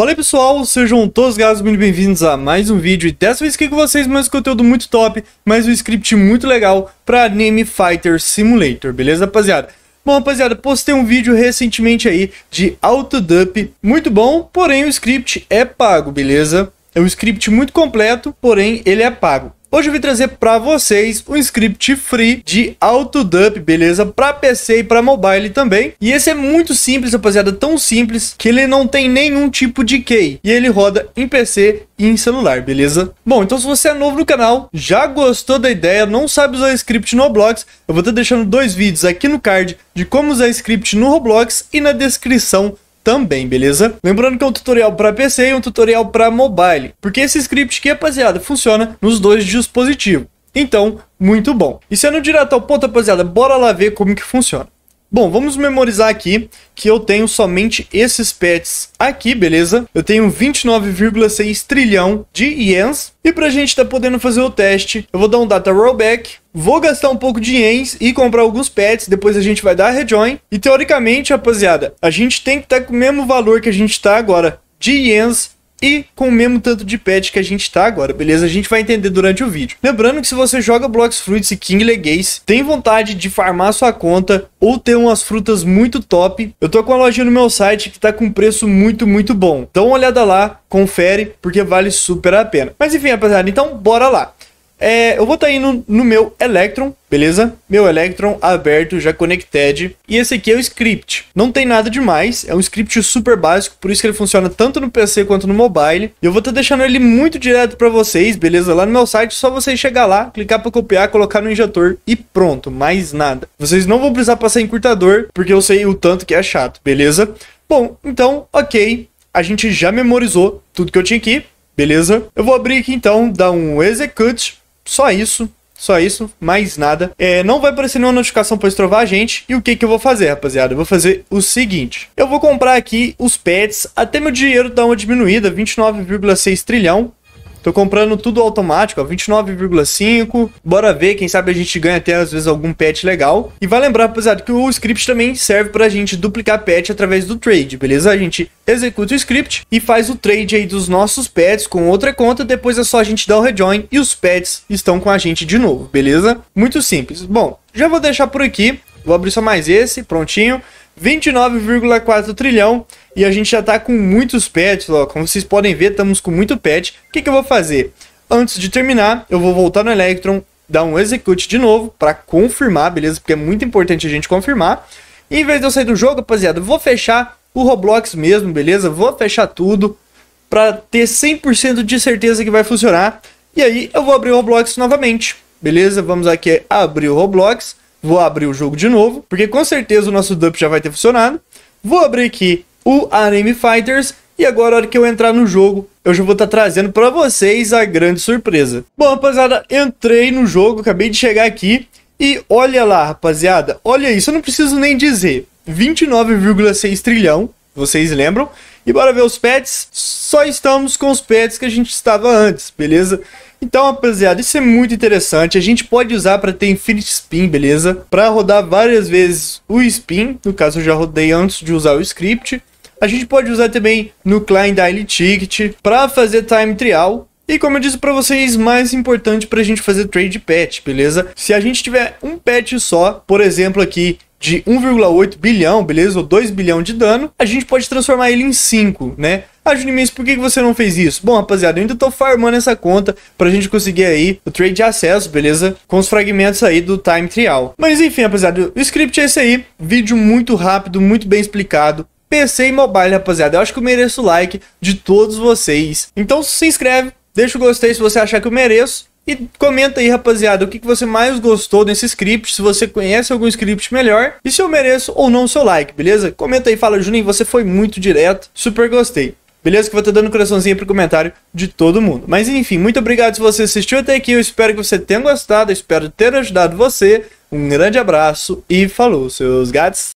Fala aí pessoal, sejam todos gados muito bem-vindos a mais um vídeo e dessa vez aqui com vocês mais um conteúdo muito top, mais um script muito legal para Anime Fighter Simulator, beleza rapaziada? Bom rapaziada, postei um vídeo recentemente aí de autodump, muito bom, porém o script é pago, beleza? É um script muito completo, porém ele é pago. Hoje eu vim trazer para vocês um script free de AutoDump, beleza? Para PC e para mobile também. E esse é muito simples, rapaziada, tão simples que ele não tem nenhum tipo de key. E ele roda em PC e em celular, beleza? Bom, então se você é novo no canal, já gostou da ideia, não sabe usar script no Roblox, eu vou estar deixando dois vídeos aqui no card de como usar script no Roblox e na descrição também, beleza? Lembrando que é um tutorial para PC e um tutorial para mobile, porque esse script aqui, rapaziada, funciona nos dois dispositivos. Então, muito bom. E sendo direto ao ponto, rapaziada, bora lá ver como que funciona. Bom, vamos memorizar aqui que eu tenho somente esses pets aqui, beleza? Eu tenho 29,6 trilhão de iens. E pra gente tá podendo fazer o teste, eu vou dar um data rollback, vou gastar um pouco de iens e comprar alguns pets, depois a gente vai dar a rejoin. E teoricamente, rapaziada, a gente tem que estar tá com o mesmo valor que a gente tá agora de iens e com o mesmo tanto de pet que a gente tá agora, beleza? A gente vai entender durante o vídeo. Lembrando que se você joga Blocks Fruits e King Legacy, tem vontade de farmar sua conta ou ter umas frutas muito top, eu tô com a loja no meu site que tá com preço muito, muito bom. Dá uma olhada lá, confere, porque vale super a pena. Mas enfim, rapaziada, então bora lá. É, eu vou estar tá indo no meu Electron, beleza? Meu Electron aberto, já connected. E esse aqui é o script. Não tem nada demais, é um script super básico, por isso que ele funciona tanto no PC quanto no mobile. E eu vou estar tá deixando ele muito direto para vocês, beleza? Lá no meu site, só vocês chegar lá, clicar para copiar, colocar no injetor e pronto, mais nada. Vocês não vão precisar passar encurtador, porque eu sei o tanto que é chato, beleza? Bom, então, ok. A gente já memorizou tudo que eu tinha aqui, beleza? Eu vou abrir aqui então, dar um execute só isso. Só isso, mais nada. É, não vai aparecer nenhuma notificação pra estrovar a gente. E o que que eu vou fazer, rapaziada? Eu vou fazer o seguinte. Eu vou comprar aqui os pets, até meu dinheiro dá uma diminuída, 29,6 trilhão. Tô comprando tudo automático, 29,5. Bora ver, quem sabe a gente ganha até às vezes algum pet legal. E vai lembrar, rapaziada, que o script também serve pra gente duplicar pet através do trade, beleza? A gente executa o script e faz o trade aí dos nossos pets com outra conta, depois é só a gente dar o rejoin e os pets estão com a gente de novo, beleza? Muito simples. Bom, já vou deixar por aqui. Vou abrir só mais esse, prontinho. 29,4 trilhão e a gente já tá com muitos pets, ó. como vocês podem ver, estamos com muito pet. O que, que eu vou fazer? Antes de terminar, eu vou voltar no Electron, dar um execute de novo para confirmar, beleza? Porque é muito importante a gente confirmar. E em vez de eu sair do jogo, rapaziada, vou fechar o Roblox mesmo, beleza? Vou fechar tudo para ter 100% de certeza que vai funcionar. E aí eu vou abrir o Roblox novamente, beleza? Vamos aqui abrir o Roblox. Vou abrir o jogo de novo, porque com certeza o nosso dump já vai ter funcionado. Vou abrir aqui o Anime Fighters e agora, na hora que eu entrar no jogo, eu já vou estar tá trazendo para vocês a grande surpresa. Bom, rapaziada, entrei no jogo, acabei de chegar aqui. E olha lá, rapaziada, olha isso, eu não preciso nem dizer. 29,6 trilhão, vocês lembram? E bora ver os pets? Só estamos com os pets que a gente estava antes, beleza? Então, rapaziada, isso é muito interessante. A gente pode usar para ter Infinity Spin, beleza? Para rodar várias vezes o Spin, no caso eu já rodei antes de usar o script. A gente pode usar também no Client Daily Ticket para fazer time trial, e como eu disse para vocês, mais importante para a gente fazer trade pet, beleza? Se a gente tiver um pet só, por exemplo aqui de 1,8 bilhão, beleza? Ou 2 bilhão de dano, a gente pode transformar ele em 5, né? Ah, Junimis, por que você não fez isso? Bom, rapaziada, eu ainda tô farmando essa conta pra gente conseguir aí o trade de acesso, beleza? Com os fragmentos aí do Time Trial. Mas enfim, rapaziada, o script é esse aí. Vídeo muito rápido, muito bem explicado. PC e mobile, rapaziada. Eu acho que eu mereço o like de todos vocês. Então se inscreve, deixa o gostei se você achar que eu mereço. E comenta aí, rapaziada, o que, que você mais gostou desse script, se você conhece algum script melhor e se eu mereço ou não o seu like, beleza? Comenta aí, fala, Juninho, você foi muito direto, super gostei. Beleza? Que eu vou estar dando coraçãozinho pro comentário de todo mundo. Mas enfim, muito obrigado se você assistiu até aqui. Eu espero que você tenha gostado, espero ter ajudado você. Um grande abraço e falou, seus gatos!